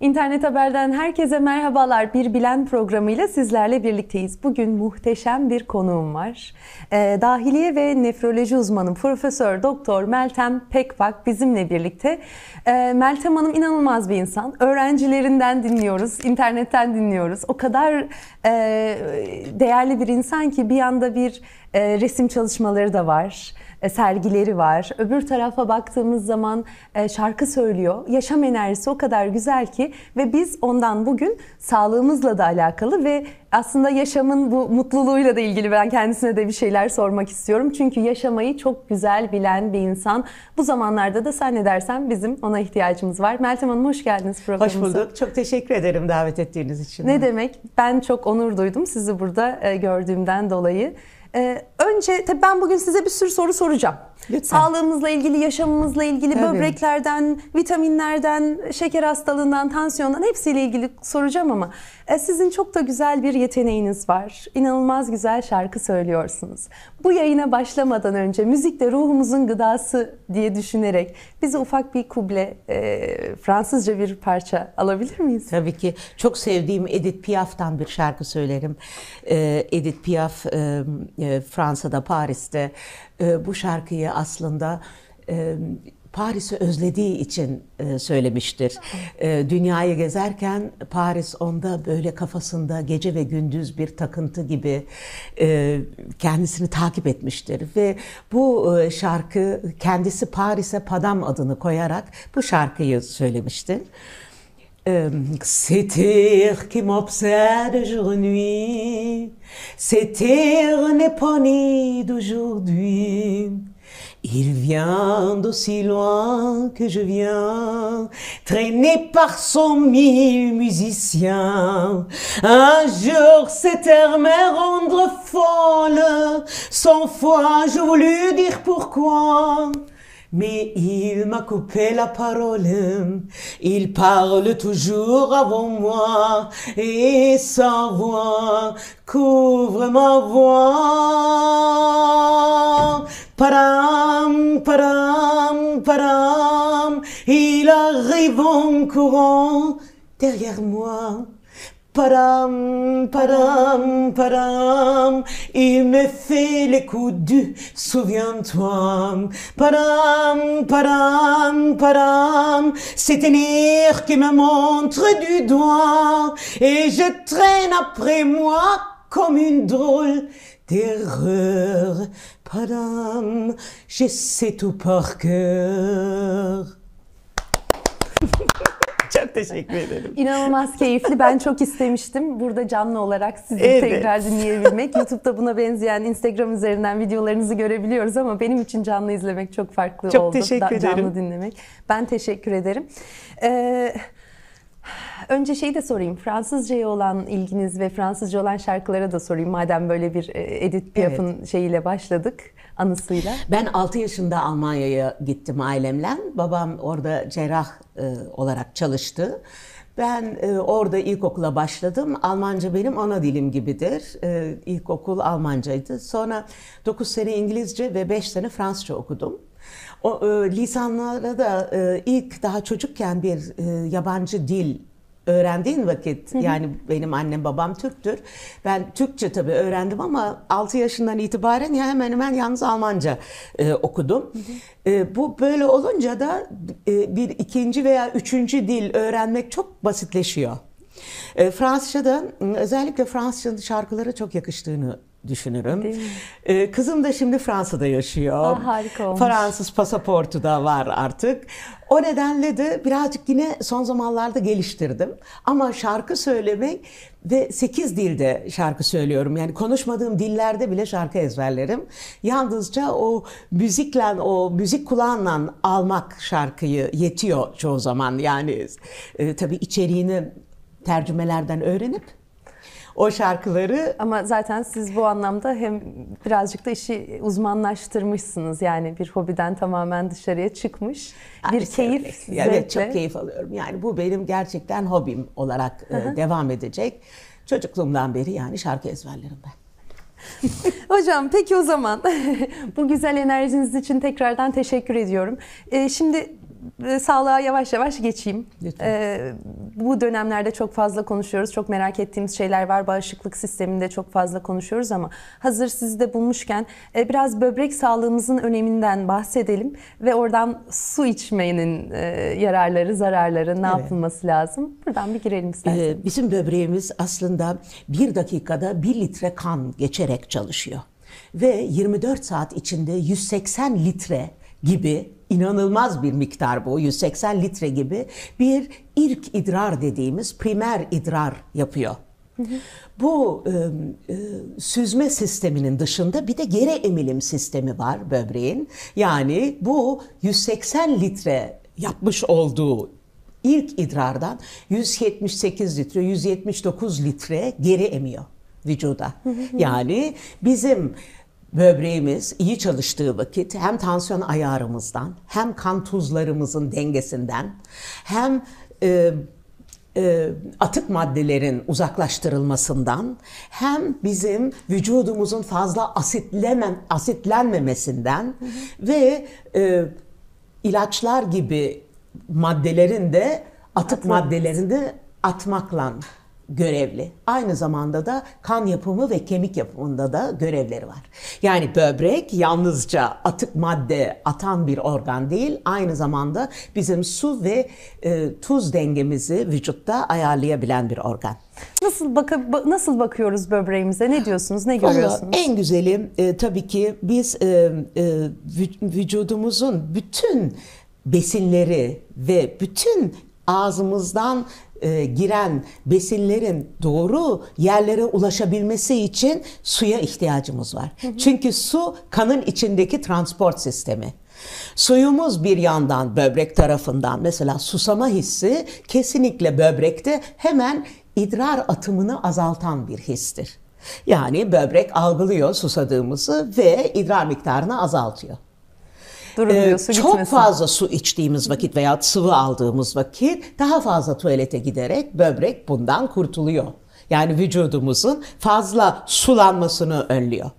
İnternet Haber'den herkese merhabalar. Bir Bilen programıyla sizlerle birlikteyiz. Bugün muhteşem bir konuğum var. E, dahiliye ve nefroloji uzmanı Profesör Doktor Meltem Pekpak bizimle birlikte. E, Meltem Hanım inanılmaz bir insan. Öğrencilerinden dinliyoruz, internetten dinliyoruz. O kadar e, değerli bir insan ki bir yanda bir e, resim çalışmaları da var e, sergileri var. Öbür tarafa baktığımız zaman e, şarkı söylüyor. Yaşam enerjisi o kadar güzel ki ve biz ondan bugün sağlığımızla da alakalı ve aslında yaşamın bu mutluluğuyla da ilgili ben kendisine de bir şeyler sormak istiyorum. Çünkü yaşamayı çok güzel bilen bir insan. Bu zamanlarda da sen ne dersen bizim ona ihtiyacımız var. Meltem Hanım hoş geldiniz programımıza. Hoş bulduk. Çok teşekkür ederim davet ettiğiniz için. Ne demek? Ben çok onur duydum sizi burada e, gördüğümden dolayı. Ee, önce tabii ben bugün size bir sürü soru soracağım. Lütfen. Sağlığımızla ilgili, yaşamımızla ilgili Tabii. böbreklerden, vitaminlerden, şeker hastalığından, tansiyondan hepsiyle ilgili soracağım ama e, sizin çok da güzel bir yeteneğiniz var. İnanılmaz güzel şarkı söylüyorsunuz. Bu yayına başlamadan önce müzik ruhumuzun gıdası diye düşünerek bize ufak bir kuble e, Fransızca bir parça alabilir miyiz? Tabii ki. Çok sevdiğim Edith Piaf'tan bir şarkı söylerim. E, Edith Piaf e, e Fransa'da, Paris'te e, bu şarkıyı aslında e, Paris'i özlediği için e, söylemiştir. E, dünyayı gezerken Paris onda böyle kafasında gece ve gündüz bir takıntı gibi e, kendisini takip etmiştir. Ve bu şarkı kendisi Paris'e Padam adını koyarak bu şarkıyı söylemiştir. Cet air qui m'obsède jour nuit, cet air n'est pas d'aujourd'hui. Il vient d'aussi loin que je viens, traîné par son mille musiciens. Un jour, cet terre me rendre folle, sans fois, je voulus dire pourquoi. Mais il m'a coupé la parole, il parle toujours avant moi, et sa voix couvre ma voix padam, padam, il arrive en courant derrière moi. Padam, padam, padam, il me fait les coups du souviens-toi. Padam, padam, padam, c'est tenir qui me montre du doigt et je traîne après moi comme une drôle terreur. Padam, je sais tout par cœur. çok teşekkür ederim. İnanılmaz keyifli. Ben çok istemiştim. Burada canlı olarak sizi evet. tekrar dinleyebilmek. YouTube'da buna benzeyen Instagram üzerinden videolarınızı görebiliyoruz ama benim için canlı izlemek çok farklı çok oldu. Çok teşekkür da, ederim. Canlı dinlemek. Ben teşekkür ederim. Ee, Önce şeyi de sorayım. Fransızcaya olan ilginiz ve Fransızca olan şarkılara da sorayım. Madem böyle bir e, Edith Piaf'ın evet. şeyiyle başladık anısıyla. Ben 6 yaşında Almanya'ya gittim ailemle. Babam orada cerrah e, olarak çalıştı. Ben e, orada ilkokula başladım. Almanca benim ana dilim gibidir. E, ilkokul Almancaydı. Sonra 9 sene İngilizce ve 5 sene Fransızca okudum. O e, lisanlara da e, ilk daha çocukken bir e, yabancı dil öğrendiğin vakit yani benim annem babam Türktür. Ben Türkçe tabii öğrendim ama 6 yaşından itibaren ya hemen hemen yalnız Almanca e, okudum. e, bu böyle olunca da e, bir ikinci veya üçüncü dil öğrenmek çok basitleşiyor. E, da ıı, özellikle Fransızca'nın şarkıları çok yakıştığını düşünürüm. Ee, kızım da şimdi Fransa'da yaşıyor. Aa, harika olmuş. Fransız pasaportu da var artık. O nedenle de birazcık yine son zamanlarda geliştirdim. Ama şarkı söylemek ve 8 dilde şarkı söylüyorum. Yani konuşmadığım dillerde bile şarkı ezberlerim. Yalnızca o müzikle, o müzik kulağınla almak şarkıyı yetiyor çoğu zaman. Yani e, tabii içeriğini tercümelerden öğrenip o şarkıları. Ama zaten siz bu anlamda hem birazcık da işi uzmanlaştırmışsınız. Yani bir hobiden tamamen dışarıya çıkmış. Ah, bir Aynen. keyif. Evet, çok keyif alıyorum. Yani bu benim gerçekten hobim olarak Aha. E, devam edecek. Çocukluğumdan beri yani şarkı ezberlerim ben. Hocam peki o zaman bu güzel enerjiniz için tekrardan teşekkür ediyorum. Ee, şimdi e, sağlığa yavaş yavaş geçeyim. Ee, bu dönemlerde çok fazla konuşuyoruz. Çok merak ettiğimiz şeyler var. Bağışıklık sisteminde çok fazla konuşuyoruz ama hazır sizi de bulmuşken e, biraz böbrek sağlığımızın öneminden bahsedelim ve oradan su içmenin e, yararları, zararları, ne evet. yapılması lazım? Buradan bir girelim e, isterseniz. Ee, bizim böbreğimiz aslında bir dakikada bir litre kan geçerek çalışıyor ve 24 saat içinde 180 litre gibi inanılmaz bir miktar bu 180 litre gibi bir ilk idrar dediğimiz primer idrar yapıyor. Bu e, e, süzme sisteminin dışında bir de geri emilim sistemi var böbreğin. Yani bu 180 litre yapmış olduğu ilk idrardan 178 litre, 179 litre geri emiyor vücuda. yani bizim böbreğimiz iyi çalıştığı vakit hem tansiyon ayarımızdan hem kan tuzlarımızın dengesinden hem e, e, atık maddelerin uzaklaştırılmasından hem bizim vücudumuzun fazla asitleme, asitlenmemesinden hı hı. ve e, ilaçlar gibi maddelerin de atık Atmak. maddelerini de atmakla görevli. Aynı zamanda da kan yapımı ve kemik yapımında da görevleri var. Yani böbrek yalnızca atık madde atan bir organ değil, aynı zamanda bizim su ve e, tuz dengemizi vücutta ayarlayabilen bir organ. Nasıl baka, nasıl bakıyoruz böbreğimize? Ne diyorsunuz? Ne görüyorsunuz? En güzeli e, tabii ki biz e, e, vücudumuzun bütün besinleri ve bütün ağzımızdan e, giren besinlerin doğru yerlere ulaşabilmesi için suya ihtiyacımız var. Hı hı. Çünkü su kanın içindeki transport sistemi. Suyumuz bir yandan böbrek tarafından mesela susama hissi kesinlikle böbrekte hemen idrar atımını azaltan bir histir. Yani böbrek algılıyor susadığımızı ve idrar miktarını azaltıyor. Durun ee, diyor, su çok gitmesin. fazla su içtiğimiz vakit veya sıvı aldığımız vakit daha fazla tuvalete giderek böbrek bundan kurtuluyor. Yani vücudumuzun fazla sulanmasını önlüyor.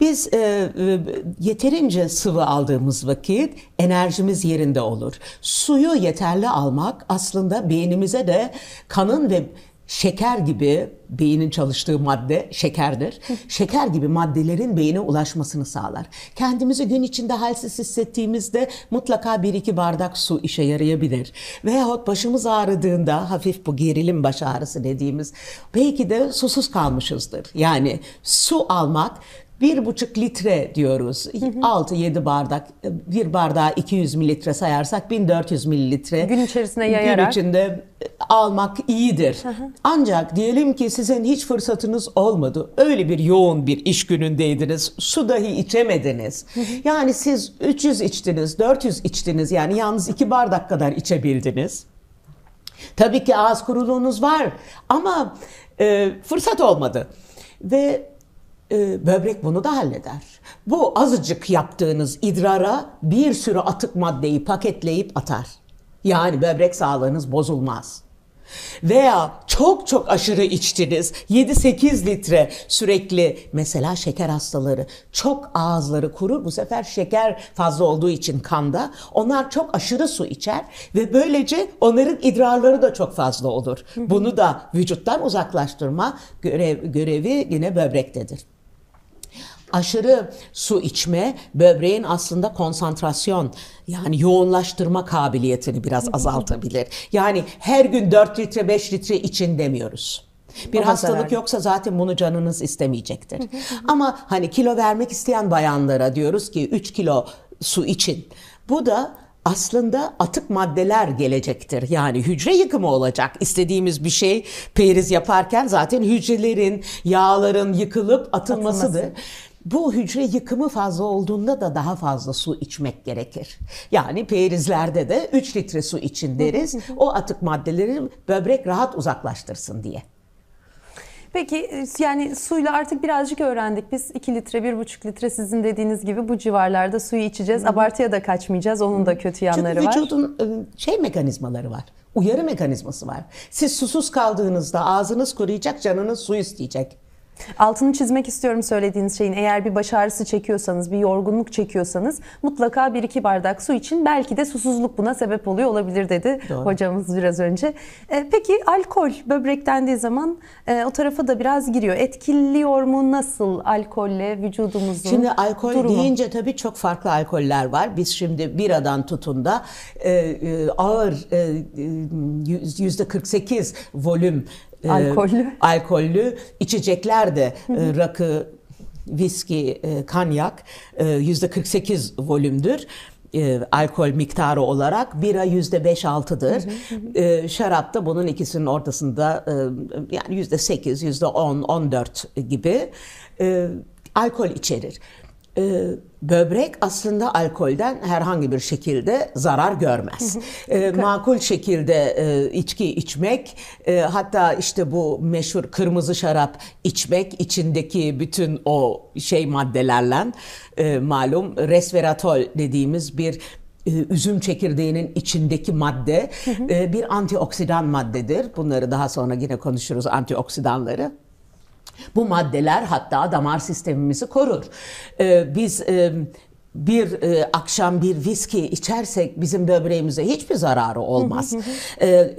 Biz e, e yeterince sıvı aldığımız vakit enerjimiz yerinde olur. Suyu yeterli almak aslında beynimize de kanın ve şeker gibi beynin çalıştığı madde şekerdir. Şeker gibi maddelerin beyine ulaşmasını sağlar. Kendimizi gün içinde halsiz hissettiğimizde mutlaka bir iki bardak su işe yarayabilir. Veyahut başımız ağrıdığında hafif bu gerilim baş ağrısı dediğimiz belki de susuz kalmışızdır. Yani su almak bir buçuk litre diyoruz. altı yedi bardak, bir bardağı 200 mililitre sayarsak 1400 mililitre. Gün içerisinde yayarak. Gün içinde almak iyidir. Ancak diyelim ki sizin hiç fırsatınız olmadı. Öyle bir yoğun bir iş günündeydiniz. Su dahi içemediniz. yani siz 300 içtiniz, 400 içtiniz. Yani yalnız iki bardak kadar içebildiniz. Tabii ki ağız kuruluğunuz var ama e, fırsat olmadı. Ve ee, böbrek bunu da halleder. Bu azıcık yaptığınız idrara bir sürü atık maddeyi paketleyip atar. Yani böbrek sağlığınız bozulmaz. Veya çok çok aşırı içtiniz. 7-8 litre sürekli mesela şeker hastaları çok ağızları kurur. Bu sefer şeker fazla olduğu için kanda. Onlar çok aşırı su içer ve böylece onların idrarları da çok fazla olur. Bunu da vücuttan uzaklaştırma görev, görevi yine böbrektedir. Aşırı su içme böbreğin aslında konsantrasyon yani yoğunlaştırma kabiliyetini biraz azaltabilir. Yani her gün 4 litre 5 litre için demiyoruz. Bir Bana hastalık zararlı. yoksa zaten bunu canınız istemeyecektir. Ama hani kilo vermek isteyen bayanlara diyoruz ki 3 kilo su için. Bu da aslında atık maddeler gelecektir. Yani hücre yıkımı olacak. İstediğimiz bir şey periz yaparken zaten hücrelerin, yağların yıkılıp atılmasıdır. Atılması. Bu hücre yıkımı fazla olduğunda da daha fazla su içmek gerekir. Yani perizlerde de 3 litre su için deriz. o atık maddeleri böbrek rahat uzaklaştırsın diye. Peki e, yani suyla artık birazcık öğrendik. Biz 2 litre, 1,5 litre sizin dediğiniz gibi bu civarlarda suyu içeceğiz. Abartıya da kaçmayacağız. Onun da kötü yanları Çünkü var. Çünkü vücudun e, şey mekanizmaları var. Uyarı mekanizması var. Siz susuz kaldığınızda ağzınız kuruyacak, canınız su isteyecek. Altını çizmek istiyorum söylediğiniz şeyin. Eğer bir baş ağrısı çekiyorsanız, bir yorgunluk çekiyorsanız mutlaka bir iki bardak su için belki de susuzluk buna sebep oluyor olabilir dedi Doğru. hocamız biraz önce. E, peki alkol böbreklendiği zaman e, o tarafa da biraz giriyor. Etkiliyor mu nasıl alkolle vücudumuzun Şimdi alkol durumu? deyince tabii çok farklı alkoller var. Biz şimdi biradan tutun da e, e, ağır e, e, yüzde %48 volüm alkollü, e, alkollü içecekler de e, rakı, viski, e, kanyak e, yüzde %48 volümdür e, alkol miktarı olarak bira yüzde beş altıdır. E, şarap da bunun ikisinin ortasında e, yani yüzde sekiz, yüzde on, on dört gibi e, alkol içerir e, böbrek aslında alkolden herhangi bir şekilde zarar görmez. e, makul şekilde e, içki içmek, e, hatta işte bu meşhur kırmızı şarap içmek içindeki bütün o şey maddelerle e, malum resveratol dediğimiz bir e, üzüm çekirdeğinin içindeki madde e, bir antioksidan maddedir. Bunları daha sonra yine konuşuruz antioksidanları. Bu maddeler hatta damar sistemimizi korur. Ee, biz e, bir e, akşam bir viski içersek bizim böbreğimize hiçbir zararı olmaz. e, e,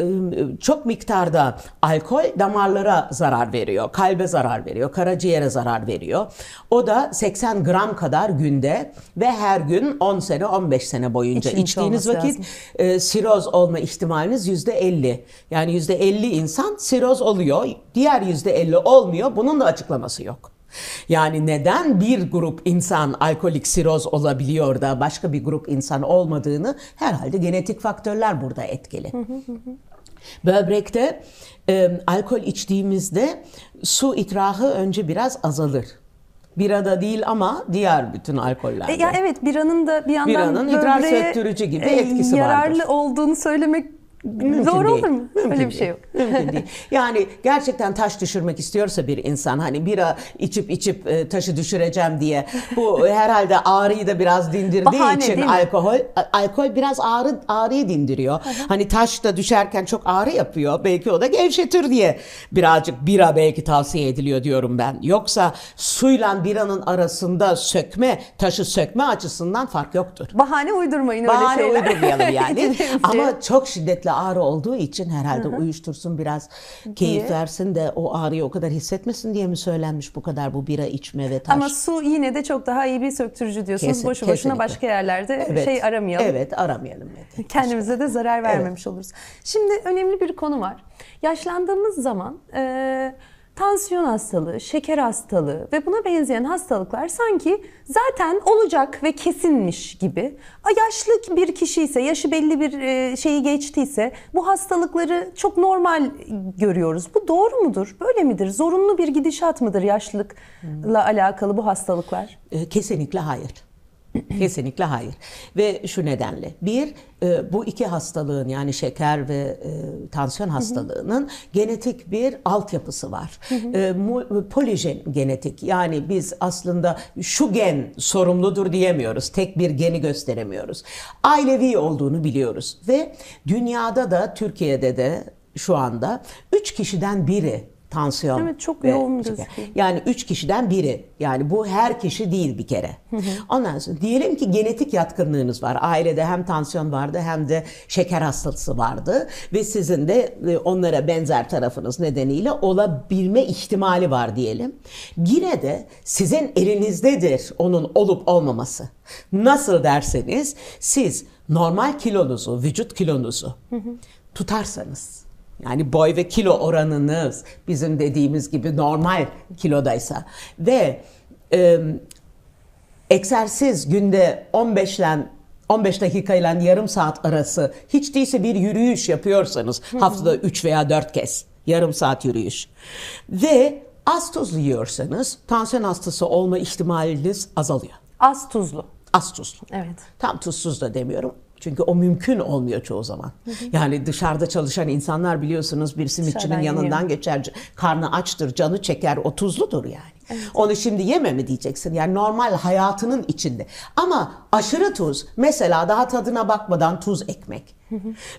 çok miktarda alkol damarlara zarar veriyor, kalbe zarar veriyor, karaciğere zarar veriyor. O da 80 gram kadar günde ve her gün 10 sene 15 sene boyunca İçin içtiğiniz vakit e, siroz olma ihtimaliniz %50. Yani %50 insan siroz oluyor, diğer %50 olmuyor. Bunun da açıklaması yok. Yani neden bir grup insan alkolik siroz olabiliyor da başka bir grup insan olmadığını herhalde genetik faktörler burada etkili. Böbrekte e, alkol içtiğimizde su itrahı önce biraz azalır. Birada değil ama diğer bütün alkollerde. E, ya evet biranın da bir yandan biranın idrar söktürücü gibi e, etkisi yararlı vardır. olduğunu söylemek Mümkün Zor değil. olur mu? Mümkün Öyle bir şey yok. Mümkün değil. Yani gerçekten taş düşürmek istiyorsa bir insan hani bira içip içip e, taşı düşüreceğim diye bu herhalde ağrıyı da biraz dindirdiği Bahane, için alkol alkol biraz ağrı ağrıyı dindiriyor. hani taş da düşerken çok ağrı yapıyor. Belki o da gevşetir diye birazcık bira belki tavsiye ediliyor diyorum ben. Yoksa suyla biranın arasında sökme, taşı sökme açısından fark yoktur. Bahane uydurmayın Bahane öyle şeyler. Bahane uydurmayalım yani. Ama çok şiddetli de ağrı olduğu için herhalde Hı-hı. uyuştursun biraz diye. keyif versin de o ağrıyı o kadar hissetmesin diye mi söylenmiş bu kadar bu bira içme ve taş? Ama su yine de çok daha iyi bir söktürücü diyorsunuz. Kesin, Boşu kesinlikle. boşuna başka yerlerde evet. şey aramayalım. Evet aramayalım. Dedi. Kendimize de zarar vermemiş evet. oluruz. Şimdi önemli bir konu var. Yaşlandığımız zaman... E, tansiyon hastalığı, şeker hastalığı ve buna benzeyen hastalıklar sanki zaten olacak ve kesinmiş gibi. Yaşlı bir kişi ise, yaşı belli bir e, şeyi geçtiyse bu hastalıkları çok normal görüyoruz. Bu doğru mudur? Böyle midir? Zorunlu bir gidişat mıdır yaşlılıkla alakalı bu hastalıklar? E, kesinlikle hayır. Kesinlikle hayır. Ve şu nedenle bir e, bu iki hastalığın yani şeker ve e, tansiyon hastalığının hı hı. genetik bir altyapısı var. Hı e, hı. Polijen genetik yani biz aslında şu gen sorumludur diyemiyoruz. Tek bir geni gösteremiyoruz. Ailevi olduğunu biliyoruz ve dünyada da Türkiye'de de şu anda üç kişiden biri tansiyon. Evet çok ve yoğun gözüküyor. Yani üç kişiden biri. Yani bu her kişi değil bir kere. Hı Ondan sonra diyelim ki genetik yatkınlığınız var. Ailede hem tansiyon vardı hem de şeker hastalığı vardı. Ve sizin de e, onlara benzer tarafınız nedeniyle olabilme ihtimali var diyelim. Yine de sizin elinizdedir onun olup olmaması. Nasıl derseniz siz normal kilonuzu, vücut kilonuzu tutarsanız yani boy ve kilo oranınız bizim dediğimiz gibi normal kilodaysa ve e, egzersiz günde 15 ile 15 dakika ile yarım saat arası hiç değilse bir yürüyüş yapıyorsanız haftada 3 veya 4 kez yarım saat yürüyüş ve az tuzlu yiyorsanız tansiyon hastası olma ihtimaliniz azalıyor. Az tuzlu. Az tuzlu. Evet. Tam tuzsuz da demiyorum. Çünkü o mümkün olmuyor çoğu zaman. Hı hı. Yani dışarıda çalışan insanlar biliyorsunuz bir simitçinin yanından yiyeyim. geçer. Karnı açtır, canı çeker, o tuzludur yani. Evet. Onu şimdi yeme mi diyeceksin? Yani normal hayatının içinde. Ama aşırı tuz mesela daha tadına bakmadan tuz ekmek.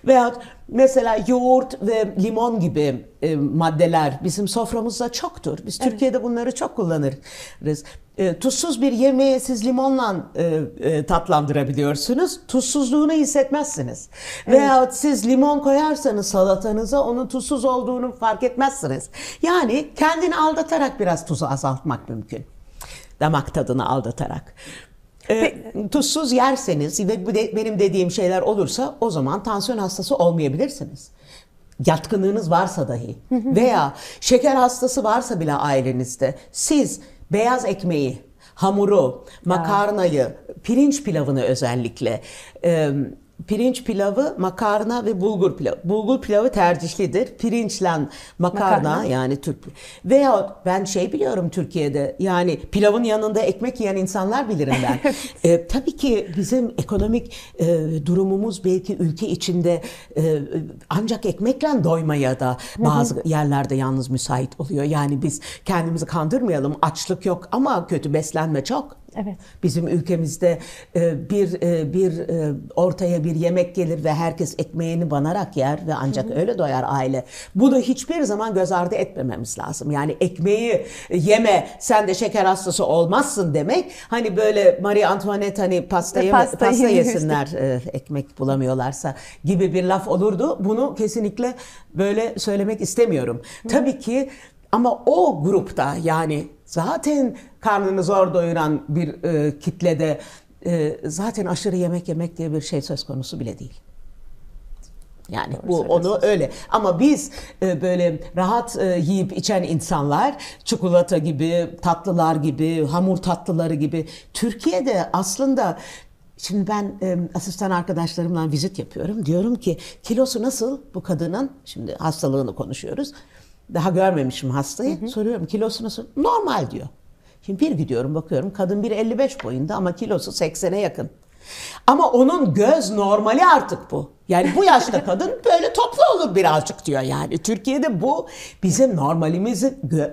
Veyahut mesela yoğurt ve limon gibi e, maddeler bizim soframızda çoktur. Biz evet. Türkiye'de bunları çok kullanırız. E, tuzsuz bir yemeği siz limonla e, e, tatlandırabiliyorsunuz. Tuzsuzluğunu hissetmezsiniz. Evet. Veyahut siz limon koyarsanız salatanıza onun tuzsuz olduğunu fark etmezsiniz. Yani kendini aldatarak biraz tuzu azaltmak mümkün. Damak tadını aldatarak. E, tuzsuz yerseniz ve de, benim dediğim şeyler olursa o zaman tansiyon hastası olmayabilirsiniz. Yatkınlığınız varsa dahi veya şeker hastası varsa bile ailenizde siz beyaz ekmeği, hamuru, makarnayı, pirinç pilavını özellikle... E, pirinç pilavı, makarna ve bulgur pilavı. Bulgur pilavı tercihlidir. Pirinçle makarna, makarna. yani Türk. Veya ben şey biliyorum Türkiye'de yani pilavın yanında ekmek yiyen insanlar bilirim ben. e, tabii ki bizim ekonomik e, durumumuz belki ülke içinde e, ancak ekmekle doymaya da bazı yerlerde yalnız müsait oluyor. Yani biz kendimizi kandırmayalım. Açlık yok ama kötü beslenme çok. Evet. Bizim ülkemizde e, bir e, bir e, ortaya bir yemek gelir ve herkes ekmeğini banarak yer ve ancak hı hı. öyle doyar aile. Bu da hiçbir zaman göz ardı etmememiz lazım. Yani ekmeği yeme sen de şeker hastası olmazsın demek. Hani böyle Marie Antoinette hani pasta, yeme, pasta, pasta yesinler ekmek bulamıyorlarsa gibi bir laf olurdu. Bunu kesinlikle böyle söylemek istemiyorum. Hı. Tabii ki ama o grupta yani zaten karnını zor doyuran bir e, kitlede e, zaten aşırı yemek yemek diye bir şey söz konusu bile değil. Yani Doğru bu onu öyle. Ama biz e, böyle rahat e, yiyip içen insanlar çikolata gibi, tatlılar gibi, hamur tatlıları gibi Türkiye'de aslında Şimdi ben e, asistan arkadaşlarımla vizit yapıyorum. Diyorum ki kilosu nasıl bu kadının? Şimdi hastalığını konuşuyoruz. Daha görmemişim hastayı. Hı hı. Soruyorum kilosu nasıl? Normal diyor. Şimdi bir gidiyorum bakıyorum kadın 1.55 boyunda ama kilosu 80'e yakın. Ama onun göz normali artık bu. Yani bu yaşta kadın böyle toplu olur birazcık diyor yani. Türkiye'de bu bizim normalimiz,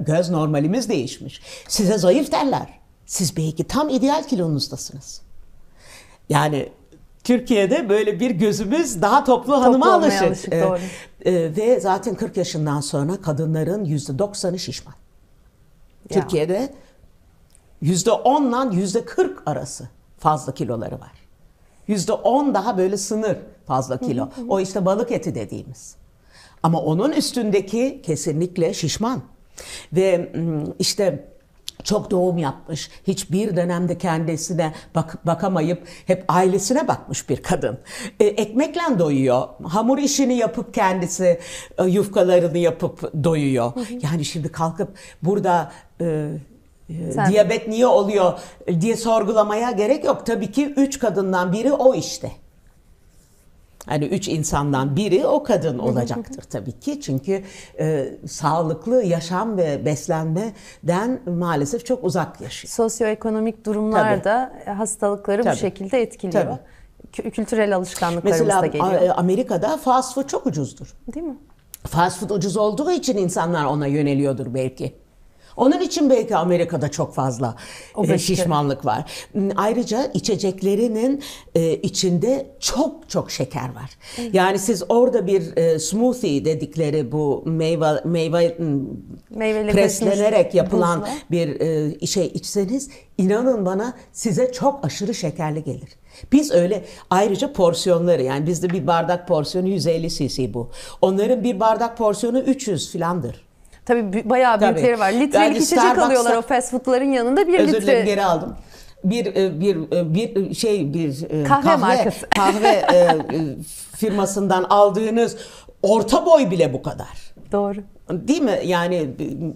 göz normalimiz değişmiş. Size zayıf derler. Siz belki tam ideal kilonuzdasınız. Yani Türkiye'de böyle bir gözümüz daha toplu, toplu hanıma alışık. alışık ee, e, ve zaten 40 yaşından sonra kadınların %90'ı şişman. Ya. Türkiye'de Yüzde ondan yüzde kırk arası fazla kiloları var. Yüzde on daha böyle sınır fazla kilo. O işte balık eti dediğimiz. Ama onun üstündeki kesinlikle şişman. Ve işte çok doğum yapmış, hiçbir dönemde kendisine bak bakamayıp hep ailesine bakmış bir kadın. E, ekmekle doyuyor, hamur işini yapıp kendisi e, yufkalarını yapıp doyuyor. Yani şimdi kalkıp burada e, ee, Sen... Diyabet niye oluyor diye sorgulamaya gerek yok. Tabii ki üç kadından biri o işte. Hani üç insandan biri o kadın olacaktır tabii ki. Çünkü e, sağlıklı yaşam ve beslenmeden maalesef çok uzak yaşıyor. Sosyoekonomik durumlar da hastalıkları tabii. bu şekilde etkiliyor. Tabii kültürel alışkanlıklarımız Mesela, da geliyor. Mesela e, Amerika'da fast food çok ucuzdur. Değil mi? Fast food ucuz olduğu için insanlar ona yöneliyordur belki. Onun için belki Amerika'da çok fazla o e, şişmanlık var. Hmm, ayrıca içeceklerinin e, içinde çok çok şeker var. Evet. Yani siz orada bir e, smoothie dedikleri bu meyve meyve hmm, Meyveli preslenerek besmiş, yapılan buzlu. bir şey içseniz inanın bana size çok aşırı şekerli gelir. Biz öyle ayrıca porsiyonları yani bizde bir bardak porsiyonu 150 cc bu. Onların bir bardak porsiyonu 300 filandır. Tabii bayağı büyükleri Tabii. var. Litrelik yani içecek alıyorlar o fast foodların yanında bir özür litre. Özür geri aldım bir e, bir e, bir e, şey bir kahve kahve, markası. kahve firmasından aldığınız orta boy bile bu kadar. Doğru. Değil mi? Yani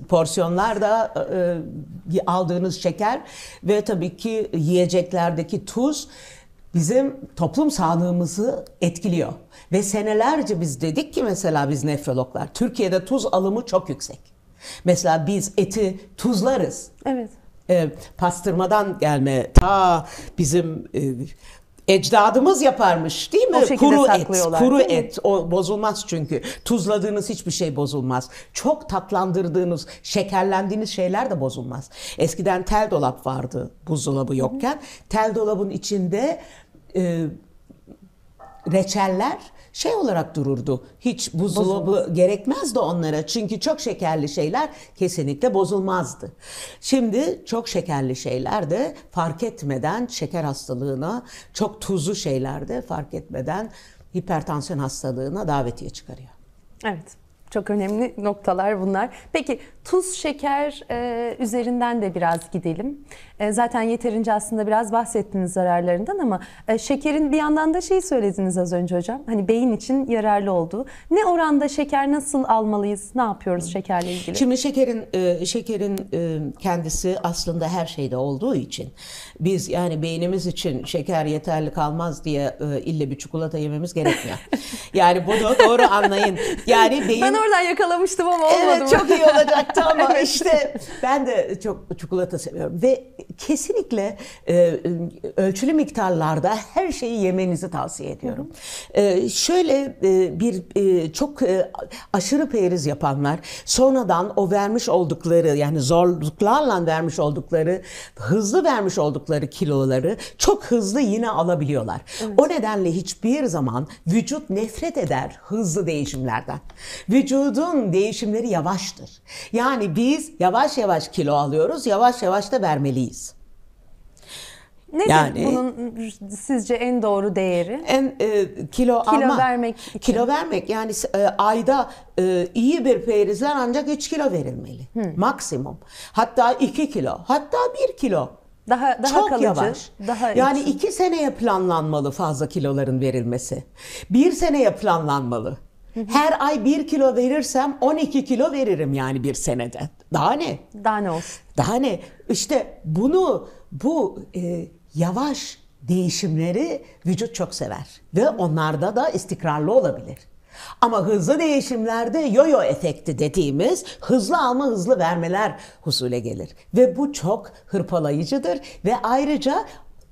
porsiyonlarda aldığınız şeker ve tabii ki yiyeceklerdeki tuz bizim toplum sağlığımızı etkiliyor. Ve senelerce biz dedik ki mesela biz nefrologlar Türkiye'de tuz alımı çok yüksek. Mesela biz eti tuzlarız. Evet. E, pastırmadan gelme ta bizim e, ecdadımız yaparmış değil mi? Kuru et, kuru et o bozulmaz çünkü. Tuzladığınız hiçbir şey bozulmaz. Çok tatlandırdığınız, şekerlendiğiniz şeyler de bozulmaz. Eskiden tel dolap vardı buzdolabı yokken. Hı. Tel dolabın içinde e, reçeller şey olarak dururdu. Hiç buzdolabı Bozulmaz. gerekmezdi onlara. Çünkü çok şekerli şeyler kesinlikle bozulmazdı. Şimdi çok şekerli şeyler de fark etmeden şeker hastalığına, çok tuzlu şeyler de fark etmeden hipertansiyon hastalığına davetiye çıkarıyor. Evet. Çok önemli noktalar bunlar. Peki tuz şeker e, üzerinden de biraz gidelim. E, zaten yeterince aslında biraz bahsettiniz zararlarından ama e, şekerin bir yandan da şeyi söylediniz az önce hocam. Hani beyin için yararlı olduğu. Ne oranda şeker nasıl almalıyız? Ne yapıyoruz şekerle ilgili? Şimdi şekerin e, şekerin e, kendisi aslında her şeyde olduğu için biz yani beynimiz için şeker yeterli kalmaz diye e, ille bir çikolata yememiz gerekmiyor. yani bunu doğru anlayın. Yani beyin oradan yakalamıştım ama olmadı Evet mı? çok iyi olacaktı ama evet. işte ben de çok çikolata seviyorum. Ve kesinlikle e, ölçülü miktarlarda her şeyi yemenizi tavsiye ediyorum. E, şöyle e, bir e, çok e, aşırı periz yapanlar sonradan o vermiş oldukları yani zorluklarla vermiş oldukları hızlı vermiş oldukları kiloları çok hızlı yine alabiliyorlar. Evet. O nedenle hiçbir zaman vücut nefret eder hızlı değişimlerden. Vücut vücudun değişimleri yavaştır. Yani biz yavaş yavaş kilo alıyoruz, yavaş yavaş da vermeliyiz. Nedir yani, bunun sizce en doğru değeri? En e, kilo, kilo almak. vermek için. Kilo vermek yani e, ayda e, iyi bir perizler ancak 3 kilo verilmeli. Hmm. Maksimum. Hatta 2 kilo, hatta 1 kilo. Daha daha çok kalıcı, yavaş. Daha yani için. iki seneye planlanmalı fazla kiloların verilmesi. Bir seneye planlanmalı. Her ay bir kilo verirsem 12 kilo veririm yani bir senede. Daha ne? Daha ne olsun? Daha ne? İşte bunu bu e, yavaş değişimleri vücut çok sever ve onlarda da istikrarlı olabilir. Ama hızlı değişimlerde yoyo efekti dediğimiz hızlı alma hızlı vermeler husule gelir. Ve bu çok hırpalayıcıdır ve ayrıca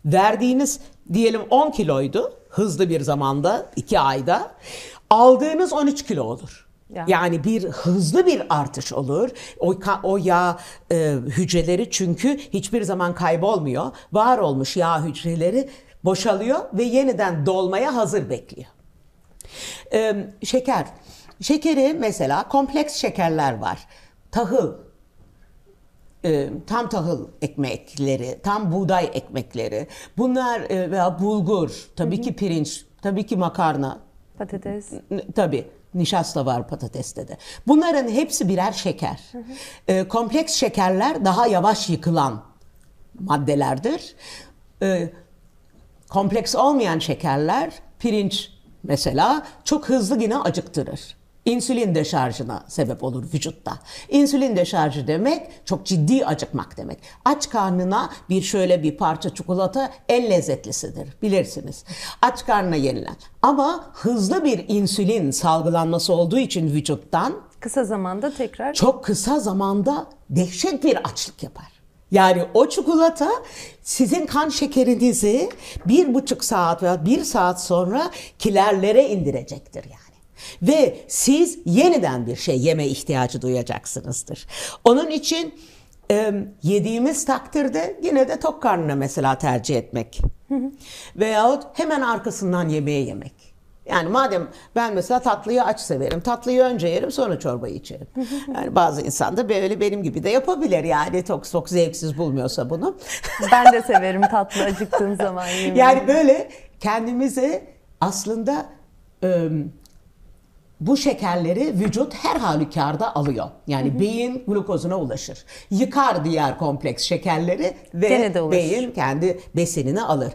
verdiğiniz diyelim 10 kiloydu hızlı bir zamanda 2 ayda aldığınız 13 kilo olur. Yani. yani bir hızlı bir artış olur. O, o yağ e, hücreleri çünkü hiçbir zaman kaybolmuyor. Var olmuş yağ hücreleri boşalıyor ve yeniden dolmaya hazır bekliyor. E, şeker. Şekeri mesela kompleks şekerler var. Tahıl, e, tam tahıl ekmekleri, tam buğday ekmekleri. Bunlar e, veya bulgur, tabii hı hı. ki pirinç, tabii ki makarna, Patates. Tabii. Nişasta var patateste de. Bunların hepsi birer şeker. Hı hı. E, kompleks şekerler daha yavaş yıkılan maddelerdir. E, kompleks olmayan şekerler, pirinç mesela çok hızlı yine acıktırır insülin deşarjına sebep olur vücutta. İnsülin deşarjı demek çok ciddi acıkmak demek. Aç karnına bir şöyle bir parça çikolata en lezzetlisidir bilirsiniz. Aç karnına yenilen. Ama hızlı bir insülin salgılanması olduğu için vücuttan kısa zamanda tekrar çok kısa zamanda dehşet bir açlık yapar. Yani o çikolata sizin kan şekerinizi bir buçuk saat veya bir saat sonra kilerlere indirecektir yani. Ve siz yeniden bir şey yeme ihtiyacı duyacaksınızdır. Onun için e, yediğimiz takdirde yine de tok karnına mesela tercih etmek. Veyahut hemen arkasından yemeği yemek. Yani madem ben mesela tatlıyı aç severim. Tatlıyı önce yerim sonra çorbayı içerim. Yani bazı insan da böyle benim gibi de yapabilir yani tok tok zevksiz bulmuyorsa bunu. Ben de severim tatlı acıktığım zaman yemeği. Yani böyle kendimizi aslında bu şekerleri vücut her halükarda alıyor. Yani hı hı. beyin glukozuna ulaşır. Yıkar diğer kompleks şekerleri ve beyin kendi besinini alır.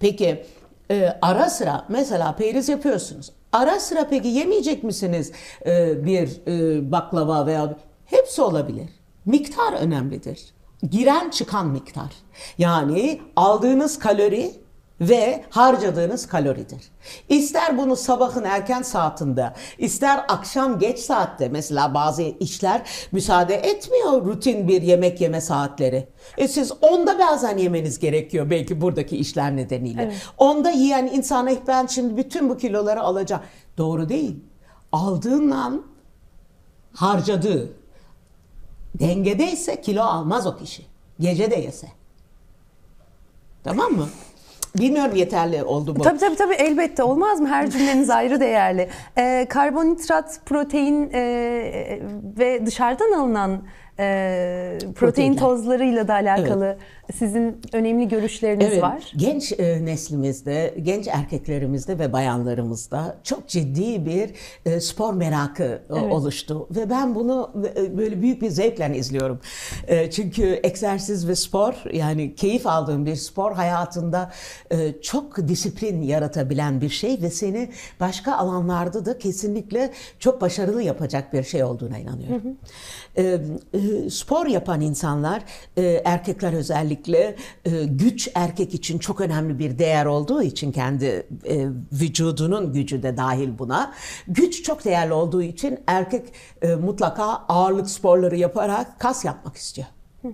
Peki e, ara sıra mesela periz yapıyorsunuz. Ara sıra peki yemeyecek misiniz e, bir e, baklava veya hepsi olabilir. Miktar önemlidir. Giren çıkan miktar. Yani aldığınız kalori ve harcadığınız kaloridir. İster bunu sabahın erken saatinde, ister akşam geç saatte mesela bazı işler müsaade etmiyor rutin bir yemek yeme saatleri. E siz onda bazen yemeniz gerekiyor belki buradaki işler nedeniyle. Evet. Onda yiyen insana ben şimdi bütün bu kiloları alacağım. Doğru değil. Aldığından harcadığı dengedeyse kilo almaz o kişi. Gece de yese. Tamam mı? Bilmiyorum yeterli oldu mu? Tabii tabii tabii elbette olmaz mı? Her cümleniz ayrı değerli. Ee, karbonhidrat, protein e, e ve dışarıdan alınan e, protein, protein tozlarıyla da alakalı evet. sizin önemli görüşleriniz evet. var. Genç e, neslimizde, genç erkeklerimizde ve bayanlarımızda çok ciddi bir e, spor merakı e, evet. oluştu ve ben bunu e, böyle büyük bir zevkle izliyorum. E, çünkü egzersiz ve spor yani keyif aldığım bir spor hayatında e, çok disiplin yaratabilen bir şey ve seni başka alanlarda da kesinlikle çok başarılı yapacak bir şey olduğuna inanıyorum. Hı hı. Ee, e, spor yapan insanlar e, erkekler özellikle e, güç erkek için çok önemli bir değer olduğu için kendi vücudunun gücü de dahil buna. Güç çok değerli olduğu için erkek mutlaka ağırlık sporları yaparak kas yapmak istiyor. Hı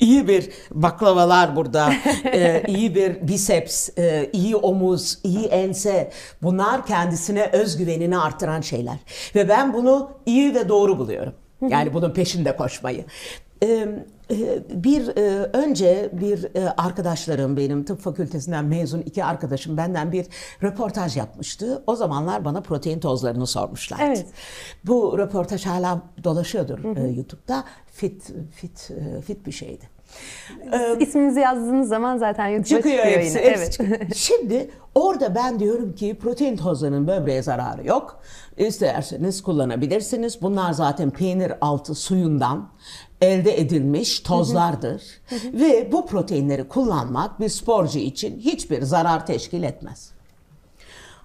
İyi bir baklavalar burada, ee, iyi bir biceps, e, iyi omuz, iyi ense bunlar kendisine özgüvenini artıran şeyler. Ve ben bunu iyi ve doğru buluyorum. Yani bunun peşinde koşmayı. bir önce bir arkadaşlarım benim tıp fakültesinden mezun iki arkadaşım benden bir röportaj yapmıştı. O zamanlar bana protein tozlarını sormuşlardı. Evet. Bu röportaj hala dolaşıyordur hı hı. YouTube'da. Fit fit fit bir şeydi. Ee, isminizi yazdığınız zaman zaten YouTube'a çıkıyor, çıkıyor hepsi, yine. Hepsi evet. Şimdi orada ben diyorum ki protein tozlarının böbreğe zararı yok. İsterseniz kullanabilirsiniz. Bunlar zaten peynir altı suyundan elde edilmiş tozlardır. Ve bu proteinleri kullanmak bir sporcu için hiçbir zarar teşkil etmez.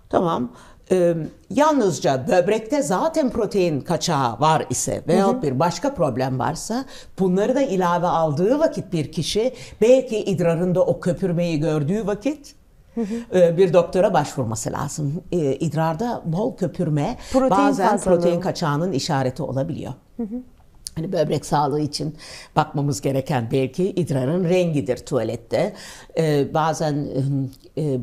Tamam e, yalnızca böbrekte zaten protein kaçağı var ise veya bir başka problem varsa bunları da ilave aldığı vakit bir kişi belki idrarında o köpürmeyi gördüğü vakit bir doktora başvurması lazım. İdrarda bol köpürme protein bazen fazlalığı. protein kaçağının işareti olabiliyor. Hı hı. Hani böbrek sağlığı için bakmamız gereken belki idrarın rengidir tuvalette. bazen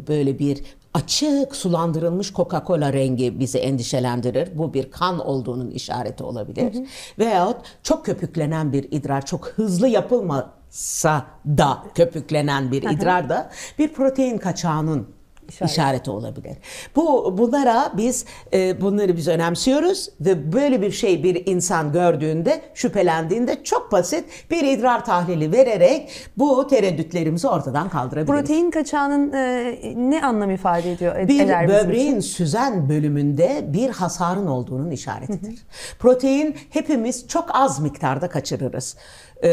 böyle bir açık sulandırılmış Coca-Cola rengi bizi endişelendirir. Bu bir kan olduğunun işareti olabilir. Hı hı. Veyahut çok köpüklenen bir idrar, çok hızlı yapılmasa da köpüklenen bir idrar da bir protein kaçağının İşaret. işareti olabilir. Bu bunlara biz e, bunları biz önemsiyoruz ve böyle bir şey bir insan gördüğünde, şüphelendiğinde çok basit bir idrar tahlili vererek bu tereddütlerimizi ortadan kaldırabiliriz. Protein kaçağının e, ne anlam ifade ediyor? Ed- bir böbreğin için? süzen bölümünde bir hasarın olduğunun işaretidir. Hı hı. Protein hepimiz çok az miktarda kaçırırız.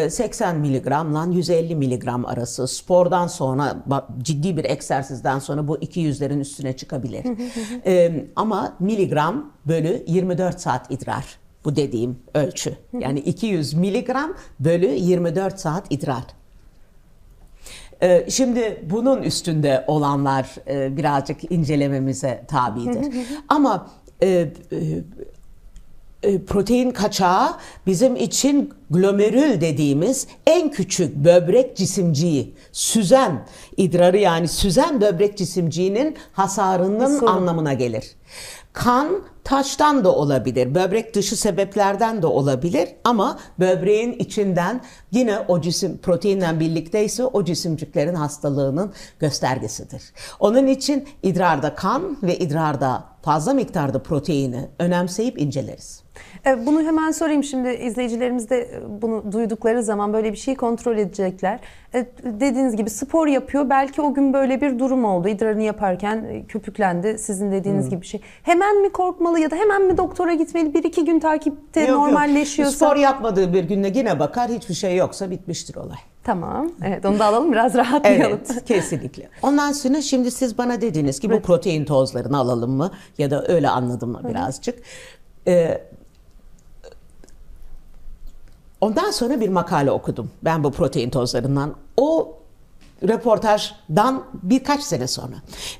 80 miligramla 150 miligram arası spordan sonra ciddi bir egzersizden sonra bu 200'lerin üstüne çıkabilir. ee, ama miligram bölü 24 saat idrar bu dediğim ölçü. Yani 200 miligram bölü 24 saat idrar. Ee, şimdi bunun üstünde olanlar e, birazcık incelememize tabidir. Ama e, e, e, protein kaçağı bizim için glomerül dediğimiz en küçük böbrek cisimciği, süzen idrarı yani süzen böbrek cisimciğinin hasarının Sorun. anlamına gelir. Kan taştan da olabilir, böbrek dışı sebeplerden de olabilir ama böbreğin içinden yine o cisim proteinle birlikteyse o cisimciklerin hastalığının göstergesidir. Onun için idrarda kan ve idrarda fazla miktarda proteini önemseyip inceleriz. E, bunu hemen sorayım şimdi izleyicilerimiz de e, bunu duydukları zaman böyle bir şeyi kontrol edecekler. E, dediğiniz gibi spor yapıyor belki o gün böyle bir durum oldu idrarını yaparken köpüklendi sizin dediğiniz hmm. gibi şey. Hemen mi korkmalı ya da hemen mi doktora gitmeli bir iki gün takipte yok, normalleşiyorsa? Yok. Spor yapmadığı bir günde yine bakar hiçbir şey yoksa bitmiştir olay. Tamam. Evet onu da alalım biraz rahatlayalım. evet kesinlikle. Ondan sonra şimdi siz bana dediğiniz ki bu protein tozlarını alalım mı? Ya da öyle anladım mı birazcık. Ee, ondan sonra bir makale okudum. Ben bu protein tozlarından. O röportajdan birkaç sene sonra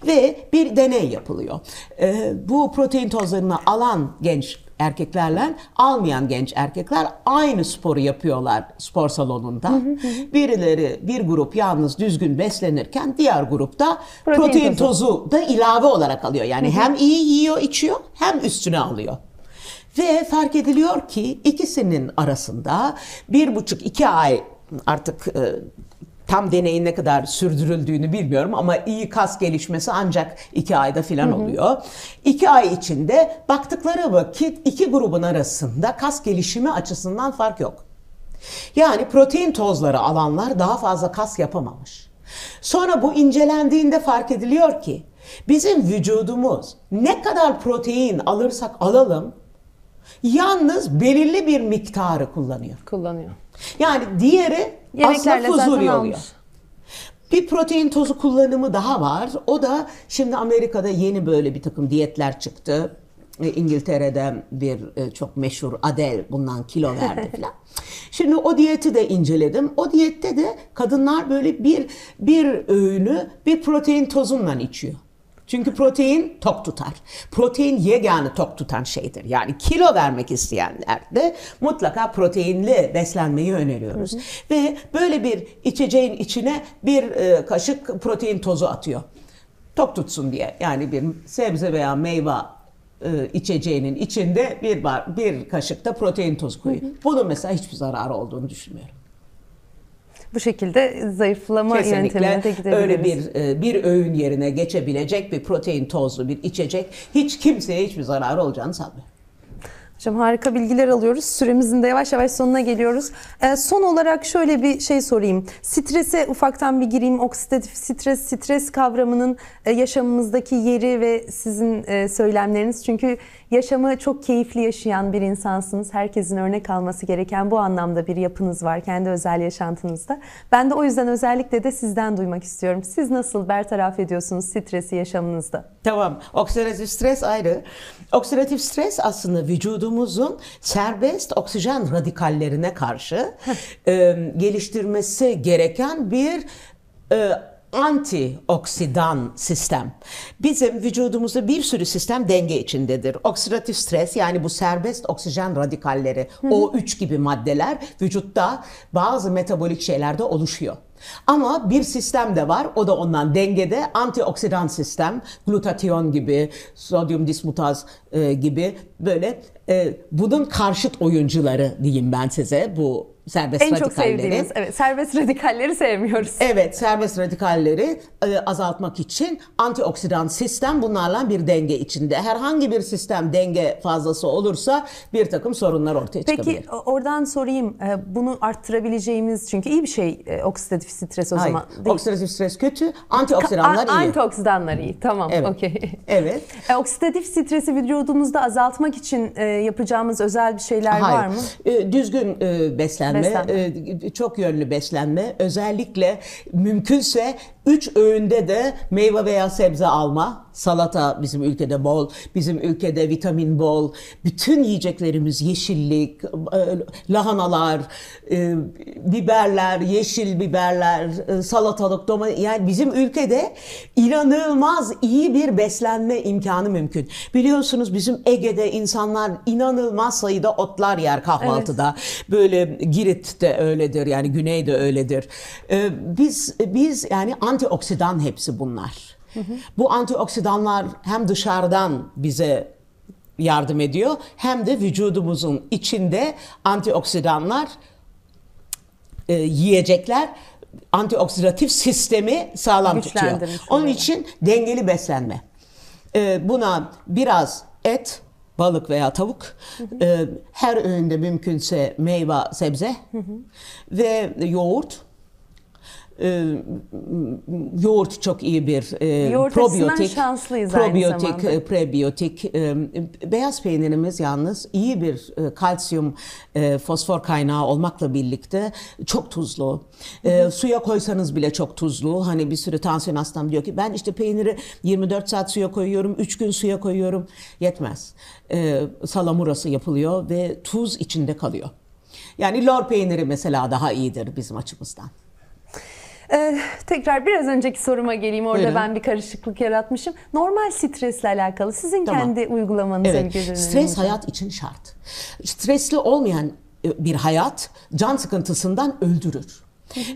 ve bir deney yapılıyor. Ee, bu protein tozlarını alan genç erkeklerle almayan genç erkekler aynı sporu yapıyorlar spor salonunda. Birileri bir grup yalnız düzgün beslenirken diğer grupta protein, protein tozu. tozu da ilave olarak alıyor. Yani hem iyi yiyor içiyor hem üstüne alıyor. Ve fark ediliyor ki ikisinin arasında bir buçuk iki ay artık e, tam deneyin ne kadar sürdürüldüğünü bilmiyorum ama iyi kas gelişmesi ancak iki ayda filan oluyor. İki ay içinde baktıkları vakit iki grubun arasında kas gelişimi açısından fark yok. Yani protein tozları alanlar daha fazla kas yapamamış. Sonra bu incelendiğinde fark ediliyor ki bizim vücudumuz ne kadar protein alırsak alalım yalnız belirli bir miktarı kullanıyor. Kullanıyor. Yani diğeri Yemeklerle aslında fuzuli oluyor. Bir protein tozu kullanımı daha var. O da şimdi Amerika'da yeni böyle bir takım diyetler çıktı. E, İngiltere'de bir e, çok meşhur Adele bundan kilo verdi falan. Şimdi o diyeti de inceledim. O diyette de kadınlar böyle bir bir öğünü bir protein tozundan içiyor. Çünkü protein tok tutar. Protein yegane tok tutan şeydir. Yani kilo vermek isteyenler de mutlaka proteinli beslenmeyi öneriyoruz. Hı hı. Ve böyle bir içeceğin içine bir e, kaşık protein tozu atıyor. Tok tutsun diye. Yani bir sebze veya meyve e, içeceğinin içinde bir bar, bir kaşık da protein tozu koyuyor. koyun. Bunun mesela hiçbir zararı olduğunu düşünmüyorum bu şekilde zayıflama Kesinlikle yöntemine de öyle bir e, bir öğün yerine geçebilecek bir protein tozlu bir içecek hiç kimseye hiçbir zararı olacağını sanmıyorum. Hocam harika bilgiler alıyoruz. Süremizin de yavaş yavaş sonuna geliyoruz. Ee, son olarak şöyle bir şey sorayım. Strese ufaktan bir gireyim. Oksidatif stres, stres kavramının e, yaşamımızdaki yeri ve sizin e, söylemleriniz. Çünkü yaşamı çok keyifli yaşayan bir insansınız. Herkesin örnek alması gereken bu anlamda bir yapınız var kendi özel yaşantınızda. Ben de o yüzden özellikle de sizden duymak istiyorum. Siz nasıl bertaraf ediyorsunuz stresi yaşamınızda? Tamam. Oksidatif stres ayrı. Oksidatif stres aslında vücudun vücudumuzun serbest oksijen radikallerine karşı e, geliştirmesi gereken bir e, antioksidan sistem. Bizim vücudumuzda bir sürü sistem denge içindedir. Oksidatif stres yani bu serbest oksijen radikalleri, O3 gibi maddeler vücutta bazı metabolik şeylerde oluşuyor. Ama bir sistem de var. O da ondan dengede. Antioksidan sistem, glutatyon gibi, sodyum dismutaz e, gibi böyle e, bunun karşıt oyuncuları diyeyim ben size bu serbest en radikalleri. En çok sevdiğimiz evet serbest radikalleri sevmiyoruz. Evet serbest radikalleri e, azaltmak için antioksidan sistem bunlarla bir denge içinde. Herhangi bir sistem denge fazlası olursa bir takım sorunlar ortaya Peki, çıkabilir. Peki oradan sorayım e, bunu arttırabileceğimiz çünkü iyi bir şey e, oksidatif stres o Hayır. zaman. Değil. Oksidatif stres kötü, antioksidanlar Ka- iyi. Antioksidanlar iyi. Tamam. Evet. Okey. Evet. E, oksidatif stresi vücudumuzda azaltmak için e, yapacağımız özel bir şeyler Hayır. var mı? E, düzgün e, beslenme, beslenme. E, çok yönlü beslenme, özellikle mümkünse Üç öğünde de meyve veya sebze alma. Salata bizim ülkede bol, bizim ülkede vitamin bol. Bütün yiyeceklerimiz yeşillik, e, lahanalar, e, biberler, yeşil biberler, e, salatalık, domates. Yani bizim ülkede inanılmaz iyi bir beslenme imkanı mümkün. Biliyorsunuz bizim Ege'de insanlar inanılmaz sayıda otlar yer kahvaltıda. Evet. Böyle Girit de öyledir yani Güney de öyledir. Biz biz yani antioksidan hepsi bunlar. Hı hı. Bu antioksidanlar hem dışarıdan bize yardım ediyor hem de vücudumuzun içinde antioksidanlar e, yiyecekler antioksidatif sistemi sağlam tutuyor. Onun için dengeli beslenme. E, buna biraz et, balık veya tavuk, e, her öğünde mümkünse meyve, sebze hı hı. ve yoğurt e, yoğurt çok iyi bir e, yoğurt probiyotik, şanslıyız probiyotik, aynı zamanda. prebiyotik. E, ee, beyaz peynirimiz yalnız iyi bir e, kalsiyum, e, fosfor kaynağı olmakla birlikte çok tuzlu. E, suya koysanız bile çok tuzlu. Hani bir sürü tansiyon hastam diyor ki ben işte peyniri 24 saat suya koyuyorum, 3 gün suya koyuyorum. Yetmez. E, salamurası yapılıyor ve tuz içinde kalıyor. Yani lor peyniri mesela daha iyidir bizim açımızdan. Ee, tekrar biraz önceki soruma geleyim. Orada Buyurun. ben bir karışıklık yaratmışım. Normal stresle alakalı sizin tamam. kendi uygulamanıza evet. bir Stres hayat için şart. Stresli olmayan e, bir hayat can sıkıntısından öldürür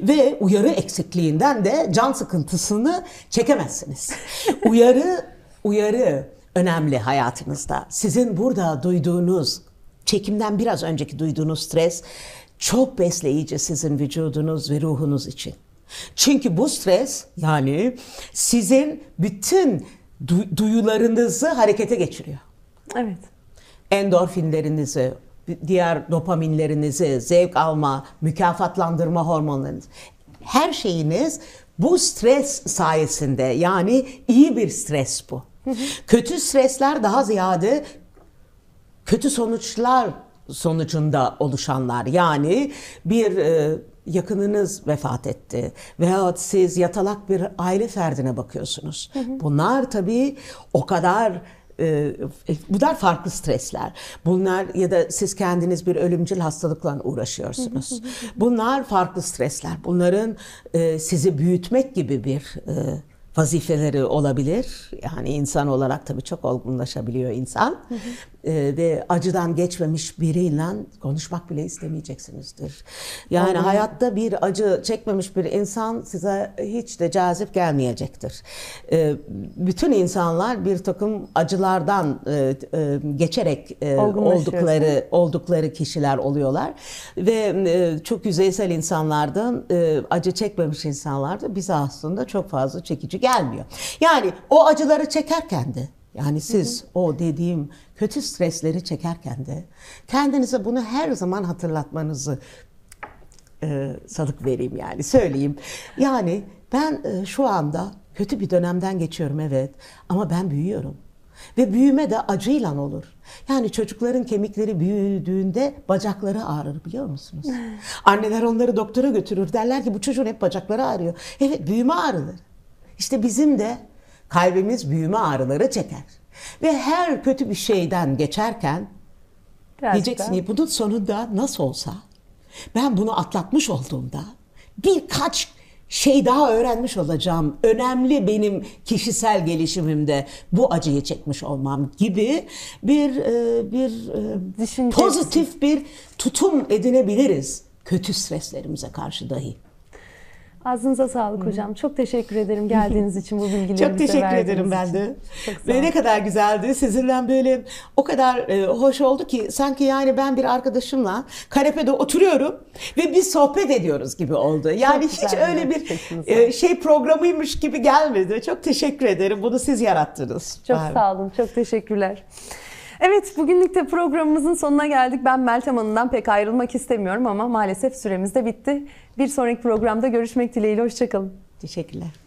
ve uyarı eksikliğinden de can sıkıntısını çekemezsiniz. uyarı uyarı önemli hayatınızda. Sizin burada duyduğunuz çekimden biraz önceki duyduğunuz stres çok besleyici sizin vücudunuz ve ruhunuz için. Çünkü bu stres yani sizin bütün du- duyularınızı harekete geçiriyor. Evet. Endorfinlerinizi, diğer dopaminlerinizi, zevk alma, mükafatlandırma hormonlarınız. Her şeyiniz bu stres sayesinde yani iyi bir stres bu. kötü stresler daha ziyade kötü sonuçlar sonucunda oluşanlar. Yani bir e, yakınınız vefat etti veyahut siz yatalak bir aile ferdine bakıyorsunuz. Hı hı. Bunlar tabii o kadar e, bunlar farklı stresler. Bunlar ya da siz kendiniz bir ölümcül hastalıkla uğraşıyorsunuz. bunlar farklı stresler. Bunların e, sizi büyütmek gibi bir e, vazifeleri olabilir. Yani insan olarak tabii çok olgunlaşabiliyor insan. Hı ee, ve acıdan geçmemiş biriyle konuşmak bile istemeyeceksinizdir. Yani Anladım. hayatta bir acı çekmemiş bir insan size hiç de cazip gelmeyecektir. E, bütün insanlar bir takım acılardan e, e, geçerek e, oldukları oldukları kişiler oluyorlar ve e, çok yüzeysel insanlardan e, acı çekmemiş insanlarda biz aslında çok fazla çekici gelmiyor. Yani o acıları çekerken de yani siz hı hı. o dediğim kötü stresleri çekerken de kendinize bunu her zaman hatırlatmanızı e, sadık vereyim yani söyleyeyim. Yani ben e, şu anda kötü bir dönemden geçiyorum evet ama ben büyüyorum. Ve büyüme de acıyla olur. Yani çocukların kemikleri büyüdüğünde bacakları ağrır biliyor musunuz? Anneler onları doktora götürür derler ki bu çocuğun hep bacakları ağrıyor. Evet büyüme ağrılır. İşte bizim de kalbimiz büyüme ağrıları çeker. Ve her kötü bir şeyden geçerken Biraz diyeceksin ki bunun sonunda nasıl olsa ben bunu atlatmış olduğumda birkaç şey daha öğrenmiş olacağım. Önemli benim kişisel gelişimimde bu acıyı çekmiş olmam gibi bir e, bir e, Düşüncesi. pozitif bir tutum edinebiliriz kötü streslerimize karşı dahi. Ağzınıza sağlık Hı. hocam. Çok teşekkür ederim geldiğiniz için bu bilgileri. Çok teşekkür ederim ben de. Ve ne kadar güzeldi. Sizinle böyle o kadar e, hoş oldu ki sanki yani ben bir arkadaşımla kanepede oturuyorum ve bir sohbet ediyoruz gibi oldu. Yani hiç öyle bir e, şey programıymış gibi gelmedi. Çok teşekkür ederim. Bunu siz yarattınız. Çok Bari. sağ olun. Çok teşekkürler. Evet bugünlük de programımızın sonuna geldik. Ben Meltem Hanım'dan pek ayrılmak istemiyorum ama maalesef süremiz de bitti. Bir sonraki programda görüşmek dileğiyle. Hoşçakalın. Teşekkürler.